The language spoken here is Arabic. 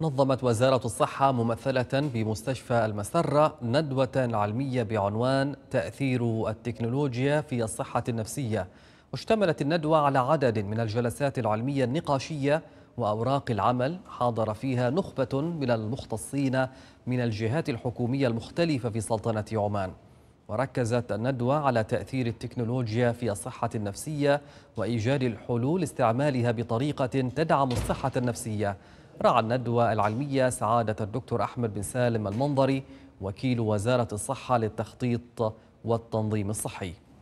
نظمت وزارة الصحة ممثلة بمستشفى المسرة ندوة علمية بعنوان تأثير التكنولوجيا في الصحة النفسية واشتملت الندوة على عدد من الجلسات العلمية النقاشية وأوراق العمل حاضر فيها نخبة من المختصين من الجهات الحكومية المختلفة في سلطنة عمان وركزت الندوة على تأثير التكنولوجيا في الصحة النفسية وإيجاد الحلول استعمالها بطريقة تدعم الصحة النفسية راعى الندوة العلمية سعادة الدكتور أحمد بن سالم المنظري وكيل وزارة الصحة للتخطيط والتنظيم الصحي